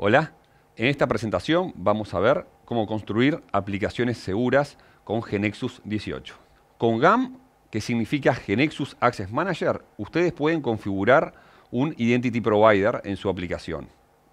Hola, en esta presentación vamos a ver cómo construir aplicaciones seguras con Genexus 18. Con GAM, que significa Genexus Access Manager, ustedes pueden configurar un Identity Provider en su aplicación.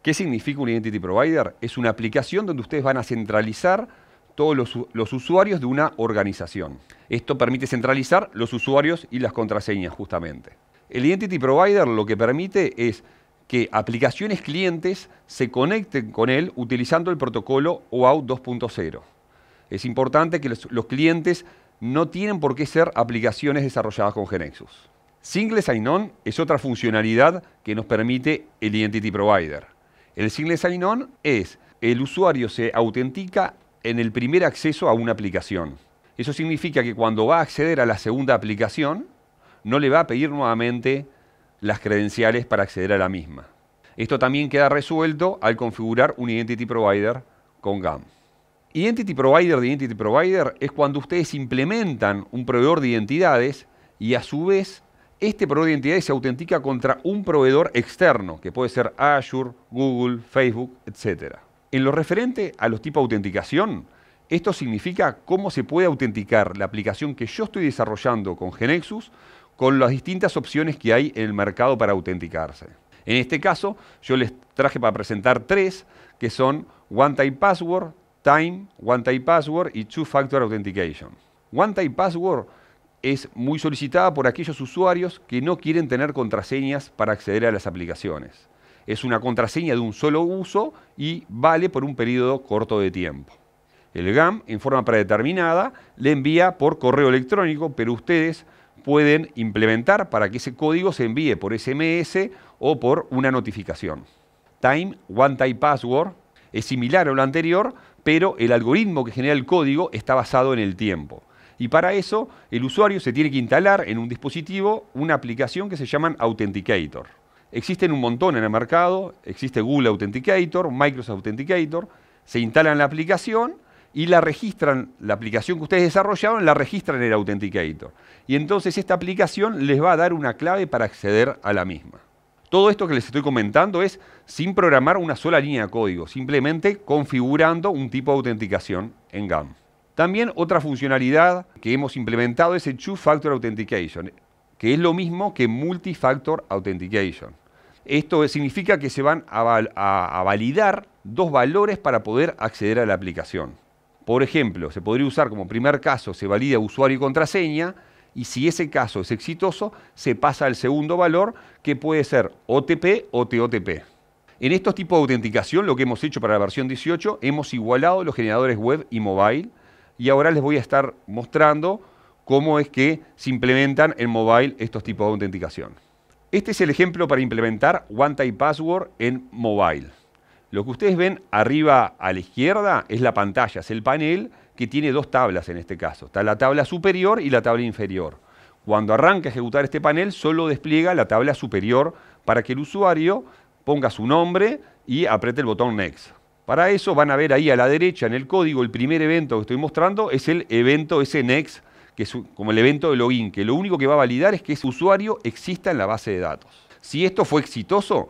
¿Qué significa un Identity Provider? Es una aplicación donde ustedes van a centralizar todos los, usuarios de una organización. Esto permite centralizar los usuarios y las contraseñas, justamente. El Identity Provider lo que permite es que aplicaciones clientes se conecten con él utilizando el protocolo OAuth 2.0. Es importante que los, clientes no tienen por qué ser aplicaciones desarrolladas con Genexus. Single Sign-On es otra funcionalidad que nos permite el Identity Provider. El Single Sign-On es el usuario se autentica en el primer acceso a una aplicación. Eso significa que cuando va a acceder a la segunda aplicación, no le va a pedir nuevamente las credenciales para acceder a la misma. Esto también queda resuelto al configurar un Identity Provider con GAM. Identity Provider de Identity Provider es cuando ustedes implementan un proveedor de identidades y a su vez este proveedor de identidades se autentica contra un proveedor externo, que puede ser Azure, Google, Facebook, etc. En lo referente a los tipos de autenticación, esto significa cómo se puede autenticar la aplicación que yo estoy desarrollando con Genexus con las distintas opciones que hay en el mercado para autenticarse. En este caso, yo les traje para presentar tres, que son One Time Password, Time, One Time Password y Two Factor Authentication. One Time Password es muy solicitada por aquellos usuarios que no quieren tener contraseñas para acceder a las aplicaciones. Es una contraseña de un solo uso y vale por un periodo corto de tiempo. El GAM, en forma predeterminada, le envía por correo electrónico, pero ustedes pueden implementar para que ese código se envíe por SMS o por una notificación. Time, One Time Password, es similar a lo anterior, pero el algoritmo que genera el código está basado en el tiempo. Y para eso, el usuario se tiene que instalar en un dispositivo una aplicación que se llama Authenticator. Existen un montón en el mercado, existe Google Authenticator, Microsoft Authenticator, se instalan la aplicación y la registran, la aplicación que ustedes desarrollaron, la registran en el Authenticator. Y entonces esta aplicación les va a dar una clave para acceder a la misma. Todo esto que les estoy comentando es sin programar una sola línea de código, simplemente configurando un tipo de autenticación en GAM. También otra funcionalidad que hemos implementado es el Two-Factor Authentication, que es lo mismo que Multi-Factor Authentication. Esto significa que se van a validar dos valores para poder acceder a la aplicación. Por ejemplo, se podría usar como primer caso, se valida usuario y contraseña, y si ese caso es exitoso, se pasa al segundo valor, que puede ser OTP o TOTP. En estos tipos de autenticación, lo que hemos hecho para la versión 18, hemos igualado los generadores web y mobile, y ahora les voy a estar mostrando cómo es que se implementan en mobile estos tipos de autenticación. Este es el ejemplo para implementar One Time Password en mobile. Lo que ustedes ven arriba a la izquierda es la pantalla, es el panel que tiene dos tablas en este caso. Está la tabla superior y la tabla inferior. Cuando arranca a ejecutar este panel, solo despliega la tabla superior para que el usuario ponga su nombre y apriete el botón Next. Para eso van a ver ahí a la derecha en el código, el primer evento que estoy mostrando es el evento ese Next, que es como el evento de login, que lo único que va a validar es que ese usuario exista en la base de datos. Si esto fue exitoso,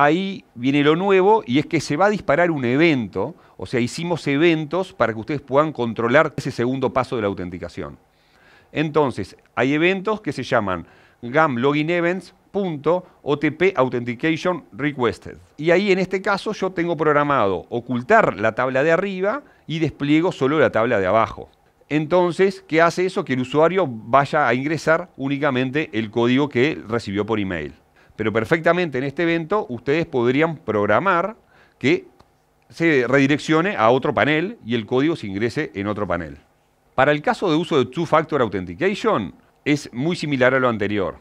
ahí viene lo nuevo y es que se va a disparar un evento, o sea, hicimos eventos para que ustedes puedan controlar ese segundo paso de la autenticación. Entonces, hay eventos que se llaman GAM Login Authentication Y ahí en este caso yo tengo programado ocultar la tabla de arriba y despliego solo la tabla de abajo. Entonces, ¿qué hace eso? Que el usuario vaya a ingresar únicamente el código que recibió por email pero perfectamente en este evento ustedes podrían programar que se redireccione a otro panel y el código se ingrese en otro panel. Para el caso de uso de Two-Factor Authentication es muy similar a lo anterior.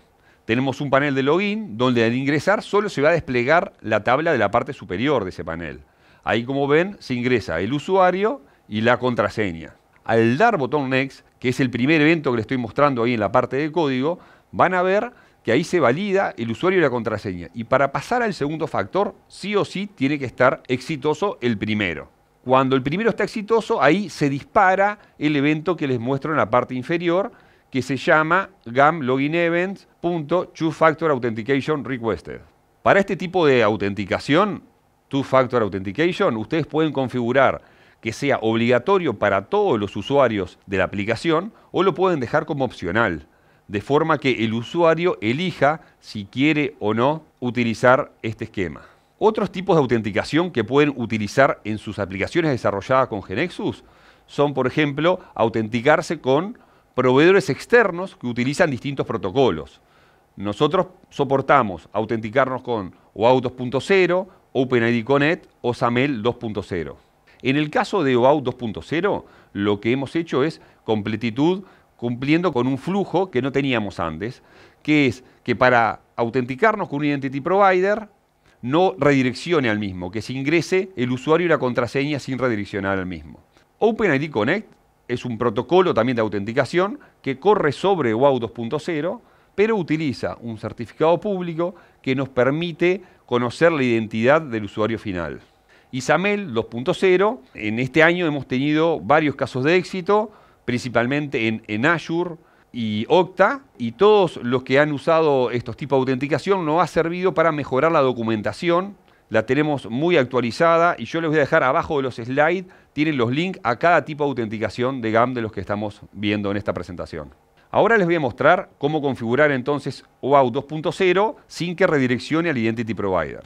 Tenemos un panel de login donde al ingresar solo se va a desplegar la tabla de la parte superior de ese panel. Ahí como ven se ingresa el usuario y la contraseña. Al dar botón Next, que es el primer evento que les estoy mostrando ahí en la parte de código, van a ver que ahí se valida el usuario y la contraseña. Y para pasar al segundo factor, sí o sí tiene que estar exitoso el primero. Cuando el primero está exitoso, ahí se dispara el evento que les muestro en la parte inferior, que se llama GAM Login Authentication Para este tipo de autenticación, Two Factor Authentication, ustedes pueden configurar que sea obligatorio para todos los usuarios de la aplicación o lo pueden dejar como opcional de forma que el usuario elija si quiere o no utilizar este esquema. Otros tipos de autenticación que pueden utilizar en sus aplicaciones desarrolladas con Genexus son, por ejemplo, autenticarse con proveedores externos que utilizan distintos protocolos. Nosotros soportamos autenticarnos con OAuth 2.0, OpenID Connect o SAML 2.0. En el caso de OAuth 2.0, lo que hemos hecho es completitud cumpliendo con un flujo que no teníamos antes, que es que para autenticarnos con un identity provider no redireccione al mismo, que se ingrese el usuario y la contraseña sin redireccionar al mismo. OpenID Connect es un protocolo también de autenticación que corre sobre WOW 2.0, pero utiliza un certificado público que nos permite conocer la identidad del usuario final. ISAMEL 2.0, en este año hemos tenido varios casos de éxito, principalmente en, Azure y Okta, y todos los que han usado estos tipos de autenticación nos ha servido para mejorar la documentación. La tenemos muy actualizada y yo les voy a dejar abajo de los slides, tienen los links a cada tipo de autenticación de GAM de los que estamos viendo en esta presentación. Ahora les voy a mostrar cómo configurar entonces OAuth 2.0 sin que redireccione al Identity Provider.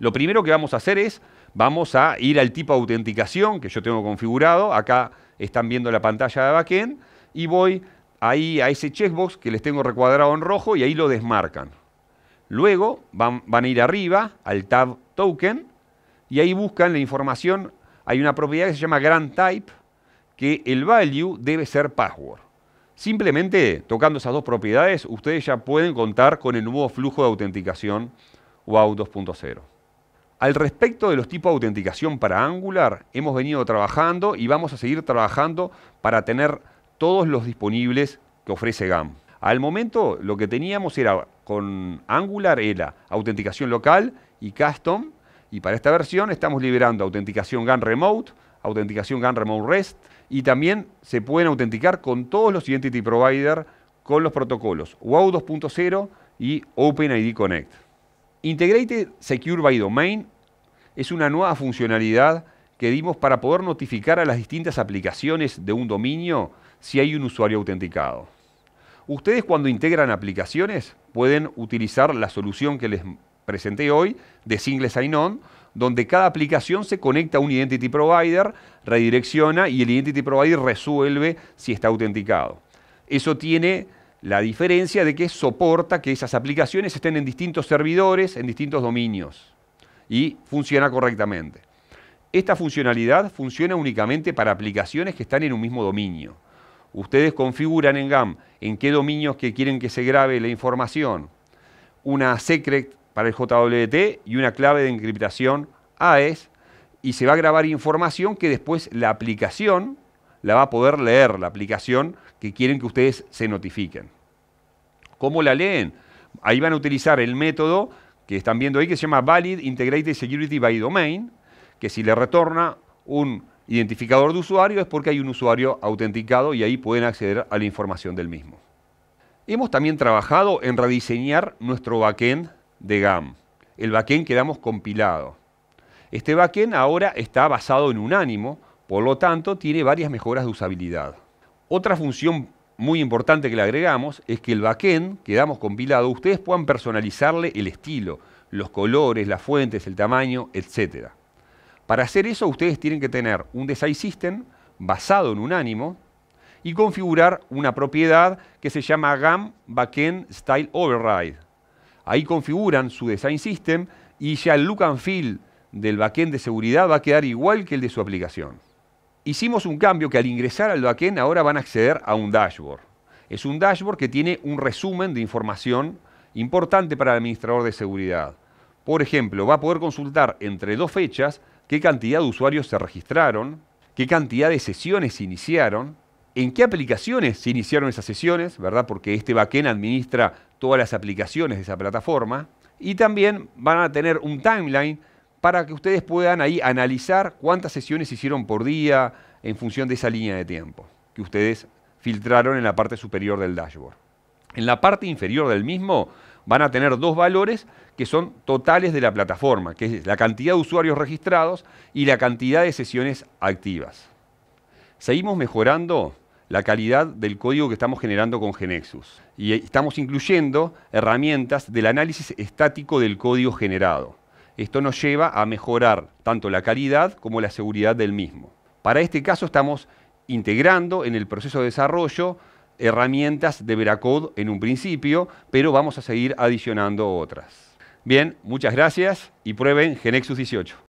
Lo primero que vamos a hacer es vamos a ir al tipo de autenticación que yo tengo configurado. Acá están viendo la pantalla de backend y voy ahí a ese checkbox que les tengo recuadrado en rojo y ahí lo desmarcan. Luego van, a ir arriba al tab token y ahí buscan la información. Hay una propiedad que se llama grand type que el value debe ser password. Simplemente tocando esas dos propiedades, ustedes ya pueden contar con el nuevo flujo de autenticación Wow 2.0. Al respecto de los tipos de autenticación para Angular, hemos venido trabajando y vamos a seguir trabajando para tener todos los disponibles que ofrece GAM. Al momento lo que teníamos era con Angular era autenticación local y custom y para esta versión estamos liberando autenticación GAN Remote, autenticación GAN Remote REST y también se pueden autenticar con todos los Identity Provider con los protocolos WOW 2.0 y OpenID Connect. Integrated Secure by Domain es una nueva funcionalidad que dimos para poder notificar a las distintas aplicaciones de un dominio si hay un usuario autenticado. Ustedes cuando integran aplicaciones pueden utilizar la solución que les presenté hoy de Single Sign-On, donde cada aplicación se conecta a un Identity Provider, redirecciona y el Identity Provider resuelve si está autenticado. Eso tiene la diferencia de que soporta que esas aplicaciones estén en distintos servidores, en distintos dominios, y funciona correctamente. Esta funcionalidad funciona únicamente para aplicaciones que están en un mismo dominio. Ustedes configuran en GAM en qué dominios que quieren que se grabe la información, una secret para el JWT y una clave de encriptación AES, y se va a grabar información que después la aplicación la va a poder leer la aplicación que quieren que ustedes se notifiquen. ¿Cómo la leen? Ahí van a utilizar el método que están viendo ahí que se llama Valid Integrated Security by Domain, que si le retorna un identificador de usuario es porque hay un usuario autenticado y ahí pueden acceder a la información del mismo. Hemos también trabajado en rediseñar nuestro backend de GAM, el backend que damos compilado. Este backend ahora está basado en un ánimo, por lo tanto, tiene varias mejoras de usabilidad. Otra función muy importante que le agregamos es que el backend que damos compilado, ustedes puedan personalizarle el estilo, los colores, las fuentes, el tamaño, etc. Para hacer eso, ustedes tienen que tener un design system basado en un ánimo y configurar una propiedad que se llama GAM Backend Style Override. Ahí configuran su design system y ya el look and feel del backend de seguridad va a quedar igual que el de su aplicación hicimos un cambio que al ingresar al backend ahora van a acceder a un dashboard. Es un dashboard que tiene un resumen de información importante para el administrador de seguridad. Por ejemplo, va a poder consultar entre dos fechas qué cantidad de usuarios se registraron, qué cantidad de sesiones se iniciaron, en qué aplicaciones se iniciaron esas sesiones, ¿verdad? Porque este backend administra todas las aplicaciones de esa plataforma. Y también van a tener un timeline para que ustedes puedan ahí analizar cuántas sesiones hicieron por día en función de esa línea de tiempo que ustedes filtraron en la parte superior del dashboard. En la parte inferior del mismo van a tener dos valores que son totales de la plataforma, que es la cantidad de usuarios registrados y la cantidad de sesiones activas. Seguimos mejorando la calidad del código que estamos generando con Genexus y estamos incluyendo herramientas del análisis estático del código generado. Esto nos lleva a mejorar tanto la calidad como la seguridad del mismo. Para este caso estamos integrando en el proceso de desarrollo herramientas de Veracode en un principio, pero vamos a seguir adicionando otras. Bien, muchas gracias y prueben Genexus 18.